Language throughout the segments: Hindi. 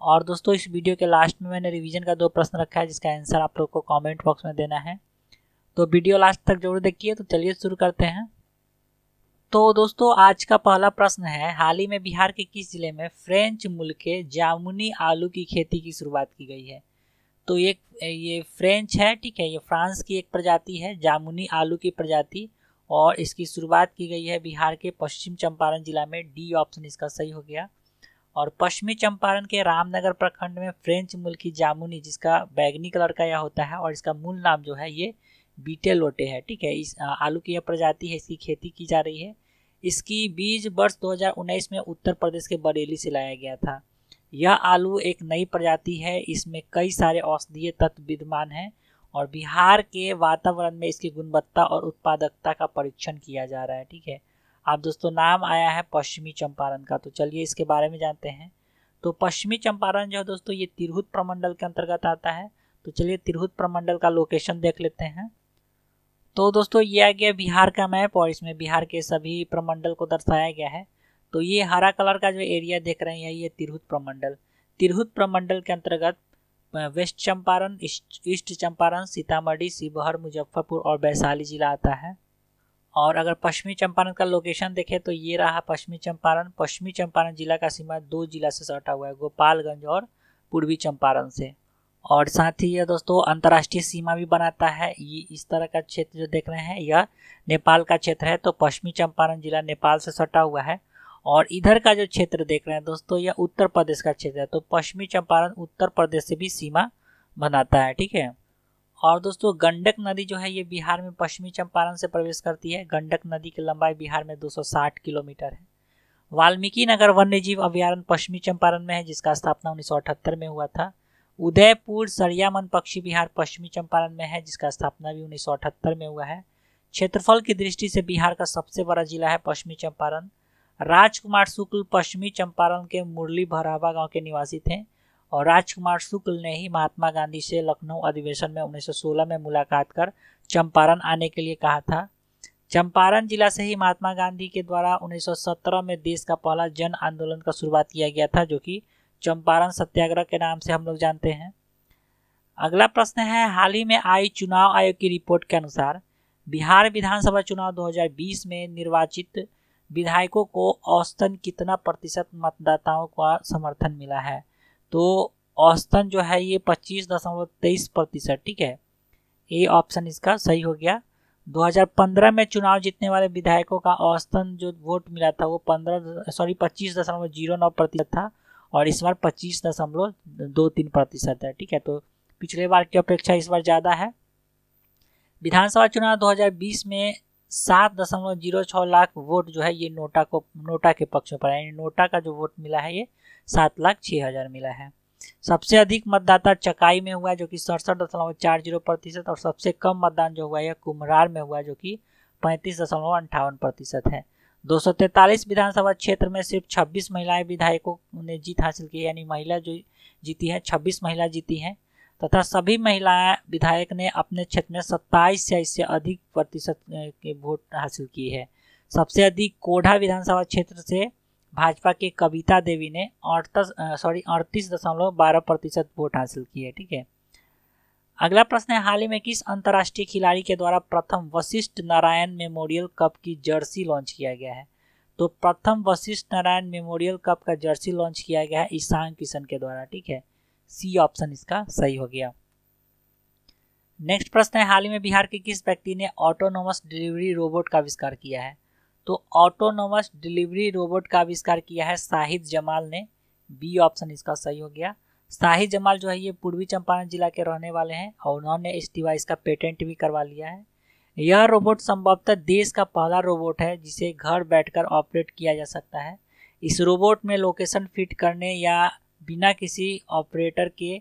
और दोस्तों इस वीडियो के लास्ट में मैंने रिवीजन का दो प्रश्न रखा है जिसका आंसर आप लोग को कमेंट बॉक्स में देना है तो वीडियो लास्ट तक जरूर देखिए तो चलिए शुरू करते हैं तो दोस्तों आज का पहला प्रश्न है हाल ही में बिहार के किस जिले में फ्रेंच मूल के जामुनी आलू की खेती की शुरुआत की गई है तो ये ये फ्रेंच है ठीक है ये फ्रांस की एक प्रजाति है जामुनी आलू की प्रजाति और इसकी शुरुआत की गई है बिहार के पश्चिम चंपारण जिला में डी ऑप्शन इसका सही हो गया और पश्चिमी चंपारण के रामनगर प्रखंड में फ्रेंच मूल की जामुनी जिसका बैगनी कलर का यह होता है और इसका मूल नाम जो है ये बीटे लोटे है ठीक है इस आलू की यह प्रजाति है इसकी खेती की जा रही है इसकी बीज वर्ष 2019 में उत्तर प्रदेश के बरेली से लाया गया था यह आलू एक नई प्रजाति है इसमें कई सारे औषधीय तत्व विद्यमान हैं और बिहार के वातावरण में इसकी गुणवत्ता और उत्पादकता का परीक्षण किया जा रहा है ठीक है अब दोस्तों नाम आया है पश्चिमी चंपारण का तो चलिए इसके बारे में जानते हैं तो पश्चिमी चंपारण जो है दोस्तों ये तिरहुत प्रमंडल के अंतर्गत आता है तो चलिए तिरहुत प्रमंडल का लोकेशन देख लेते हैं तो दोस्तों ये आ गया बिहार का मैप और इसमें बिहार के सभी प्रमंडल को दर्शाया गया है तो ये हरा कलर का जो एरिया देख रहे हैं ये तिरहुत प्रमंडल तिरहुत प्रमंडल के अंतर्गत वेस्ट चंपारण ईस्ट चंपारण सीतामढ़ी शिवहर मुजफ्फरपुर और वैशाली जिला आता है और अगर पश्चिमी चंपारण का लोकेशन देखें तो ये रहा पश्चिमी चंपारण पश्चिमी चंपारण जिला का सीमा दो जिला से सटा हुआ है गोपालगंज और पूर्वी चंपारण से और साथ ही यह दोस्तों अंतर्राष्ट्रीय सीमा भी बनाता है ये इस तरह का क्षेत्र जो देख रहे हैं यह नेपाल का क्षेत्र है तो पश्चिमी चंपारण जिला नेपाल से सटा हुआ है और इधर का जो क्षेत्र देख रहे हैं दोस्तों यह उत्तर प्रदेश का क्षेत्र है तो पश्चिमी चंपारण उत्तर प्रदेश से भी सीमा बनाता है ठीक है और दोस्तों गंडक नदी जो है ये बिहार में पश्चिमी चंपारण से प्रवेश करती है गंडक नदी की लंबाई बिहार में 260 किलोमीटर है वाल्मीकि नगर वन्य जीव अभ्यारण्य पश्चिमी चंपारण में है जिसका स्थापना उन्नीस में हुआ था उदयपुर सरियामन पक्षी बिहार पश्चिमी चंपारण में है जिसका स्थापना भी उन्नीस में हुआ है क्षेत्रफल की दृष्टि से बिहार का सबसे बड़ा जिला है पश्चिमी चंपारण राजकुमार शुक्ल पश्चिमी चंपारण के मुरली भरावा गांव के निवासी थे और राजकुमार शुक्ल ने ही महात्मा गांधी से लखनऊ अधिवेशन में 1916 में मुलाकात कर चंपारण आने के लिए कहा था चंपारण जिला से ही महात्मा गांधी के द्वारा 1917 में देश का पहला जन आंदोलन का शुरुआत किया गया था जो कि चंपारण सत्याग्रह के नाम से हम लोग जानते हैं अगला प्रश्न है हाल ही में आई चुनाव आयोग की रिपोर्ट के अनुसार बिहार विधानसभा चुनाव 2020 में निर्वाचित विधायकों को औसतन कितना प्रतिशत मतदाताओं का समर्थन मिला है तो औसतन जो है ये पच्चीस दशमलव तेईस प्रतिशत ठीक है ए ऑप्शन इसका सही हो गया 2015 में चुनाव जीतने वाले विधायकों का औसतन जो वोट मिला था वो 15 सॉरी पच्चीस दशमलव जीरो नौ प्रतिशत था और इस बार पच्चीस दशमलव दो तीन प्रतिशत है ठीक है तो पिछले बार की अपेक्षा इस बार ज़्यादा है विधानसभा चुनाव 2020 में सात दशमलव जीरो छः लाख वोट जो है ये नोटा को नोटा के पक्ष में पड़ा यानी नोटा का जो वोट मिला है ये सात लाख छः हज़ार मिला है सबसे अधिक मतदाता चकाई में हुआ जो कि सड़सठ दशमलव चार जीरो प्रतिशत और सबसे कम मतदान जो हुआ है कुम्हरार में हुआ जो कि पैंतीस दशमलव अंठावन प्रतिशत है दो सौ तैंतालीस विधानसभा क्षेत्र में सिर्फ छब्बीस महिलाएं विधायकों ने जीत हासिल की यानी महिला जो जीती है छब्बीस महिला जीती हैं तथा सभी महिलाएं विधायक ने अपने क्षेत्र में सत्ताईस या इससे अधिक प्रतिशत के वोट हासिल की है सबसे अधिक कोढ़ा विधानसभा क्षेत्र से भाजपा के कविता देवी ने अड़तीस सॉरी अड़तीस दशमलव बारह प्रतिशत वोट हासिल किए ठीक है अगला प्रश्न है हाल ही में किस अंतर्राष्ट्रीय खिलाड़ी के द्वारा प्रथम वशिष्ठ नारायण मेमोरियल कप की जर्सी लॉन्च किया गया है तो प्रथम वशिष्ठ नारायण मेमोरियल कप का जर्सी लॉन्च किया गया है ईशान किशन के द्वारा ठीक है सी ऑप्शन इसका सही हो गया नेक्स्ट प्रश्न है हाल ही में बिहार के किस व्यक्ति ने ऑटोनोमस डिलीवरी रोबोट का आविष्कार किया है तो ऑटोनोमस डिलीवरी रोबोट का आविष्कार किया है शाहिद जमाल ने बी ऑप्शन इसका सही हो गया शाहिद जमाल जो है ये पूर्वी चंपारण जिला के रहने वाले हैं और उन्होंने इस डिवाइस का पेटेंट भी करवा लिया है यह रोबोट संभवतः देश का पहला रोबोट है जिसे घर बैठकर ऑपरेट किया जा सकता है इस रोबोट में लोकेशन फिट करने या बिना किसी ऑपरेटर के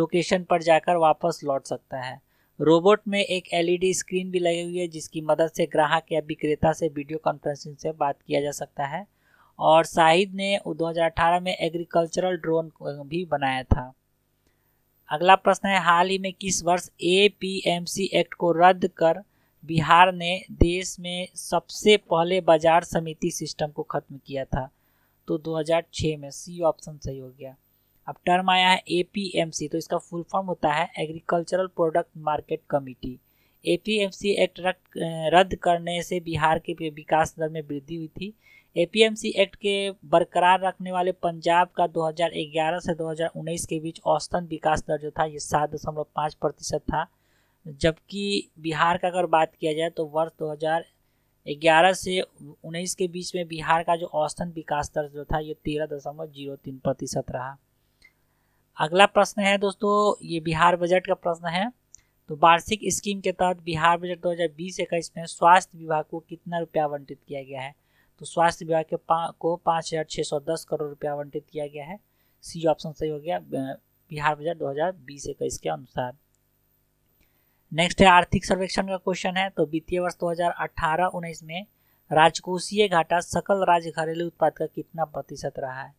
लोकेशन पर जाकर वापस लौट सकता है रोबोट में एक एलईडी स्क्रीन भी लगी हुई है जिसकी मदद से ग्राहक या विक्रेता से वीडियो कॉन्फ्रेंसिंग से बात किया जा सकता है और शाहिद ने 2018 में एग्रीकल्चरल ड्रोन भी बनाया था अगला प्रश्न है हाल ही में किस वर्ष ए एक्ट को रद्द कर बिहार ने देश में सबसे पहले बाजार समिति सिस्टम को खत्म किया था तो 2006 में सी ऑप्शन सही हो गया अब टर्म आया है एपीएमसी तो इसका फुल फॉर्म होता है agricultural product market M APMC act रद्द करने से बिहार के विकास दर में वृद्धि हुई थी एपीएमसी एक्ट के बरकरार रखने वाले पंजाब का 2011 से 2019 के बीच औसतन विकास दर जो था ये सात दशमलव पाँच प्रतिशत था जबकि बिहार का अगर बात किया जाए तो वर्ष 2011 से 19 के बीच में बिहार का जो औसतन विकास दर जो था ये तेरह दशमलव जीरो तीन प्रतिशत रहा अगला प्रश्न है दोस्तों ये बिहार बजट का प्रश्न है तो वार्षिक स्कीम के तहत बिहार बजट दो हज़ार बीस इक्कीस में स्वास्थ्य विभाग को कितना रुपया आवंटित किया गया है तो स्वास्थ्य विभाग के पा, को पाँच हज़ार छः सौ दस करोड़ रुपया आवंटित किया गया है सी ऑप्शन सही हो गया बिहार बजट दो हज़ार बीस इक्कीस के अनुसार नेक्स्ट है आर्थिक सर्वेक्षण का क्वेश्चन है तो वित्तीय वर्ष दो हज़ार अठारह उन्नीस में राजकोषीय घाटा सकल राज्य घरेलू उत्पाद का कितना प्रतिशत रहा है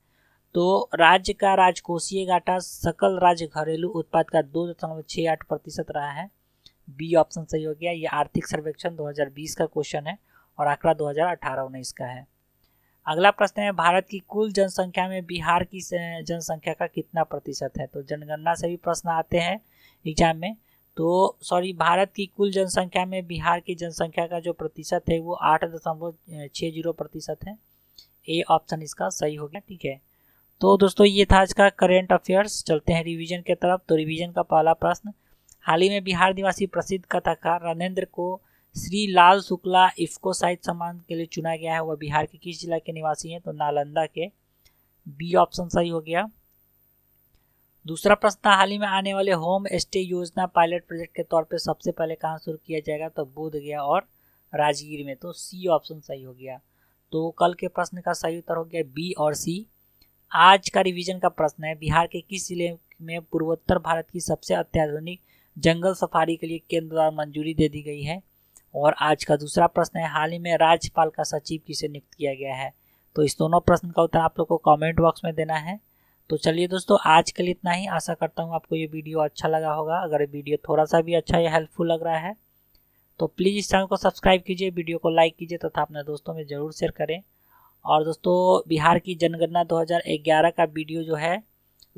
तो राज्य का राजकोषीय घाटा सकल राज्य घरेलू उत्पाद का दो दशमलव छः आठ प्रतिशत रहा है बी ऑप्शन सही हो गया ये आर्थिक सर्वेक्षण 2020 का क्वेश्चन है और आंकड़ा उन्नीस का है अगला प्रश्न है भारत की कुल जनसंख्या में बिहार की जनसंख्या का कितना प्रतिशत है तो जनगणना से भी प्रश्न आते हैं एग्जाम में तो सॉरी भारत की कुल जनसंख्या में बिहार की जनसंख्या का जो प्रतिशत है वो आठ दशमलव छः जीरो प्रतिशत है ए ऑप्शन इसका सही हो गया ठीक है तो दोस्तों ये था आज का करेंट अफेयर्स चलते हैं रिवीजन के तरफ तो रिवीजन का पहला प्रश्न हाल ही में बिहार निवासी प्रसिद्ध कथाकार रणेंद्र को श्री लाल शुक्ला इफ्को साहित्य सम्मान के लिए चुना गया है वह बिहार के किस जिला के निवासी हैं तो नालंदा के बी ऑप्शन सही हो गया दूसरा प्रश्न हाल ही में आने वाले होम स्टे योजना पायलट प्रोजेक्ट के तौर पर सबसे पहले कहाँ शुरू किया जाएगा तो बोध गया और राजगीर में तो सी ऑप्शन सही हो गया तो कल के प्रश्न का सही उत्तर हो गया बी और सी आज का रिवीजन का प्रश्न है बिहार के किस जिले में पूर्वोत्तर भारत की सबसे अत्याधुनिक जंगल सफारी के लिए केंद्र द्वारा मंजूरी दे दी गई है और आज का दूसरा प्रश्न है हाल ही में राज्यपाल का सचिव किसे नियुक्त किया गया है तो इस दोनों प्रश्न का उत्तर आप लोग को कमेंट बॉक्स में देना है तो चलिए दोस्तों आज के लिए इतना ही आशा करता हूँ आपको ये वीडियो अच्छा लगा होगा अगर वीडियो थोड़ा सा भी अच्छा या हेल्पफुल लग रहा है तो प्लीज़ इस चैनल को सब्सक्राइब कीजिए वीडियो को लाइक कीजिए तथा अपने दोस्तों में ज़रूर शेयर करें और दोस्तों बिहार की जनगणना 2011 का वीडियो जो है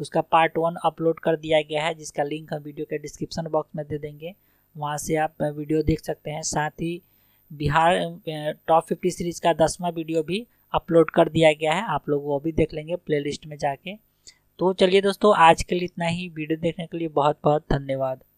उसका पार्ट वन अपलोड कर दिया गया है जिसका लिंक हम वीडियो के डिस्क्रिप्शन बॉक्स में दे देंगे वहाँ से आप वीडियो देख सकते हैं साथ ही बिहार टॉप फिफ्टी सीरीज़ का दसवां वीडियो भी अपलोड कर दिया गया है आप लोग वो भी देख लेंगे प्लेलिस्ट में जाके तो चलिए दोस्तों आज के लिए इतना ही वीडियो देखने के लिए बहुत बहुत धन्यवाद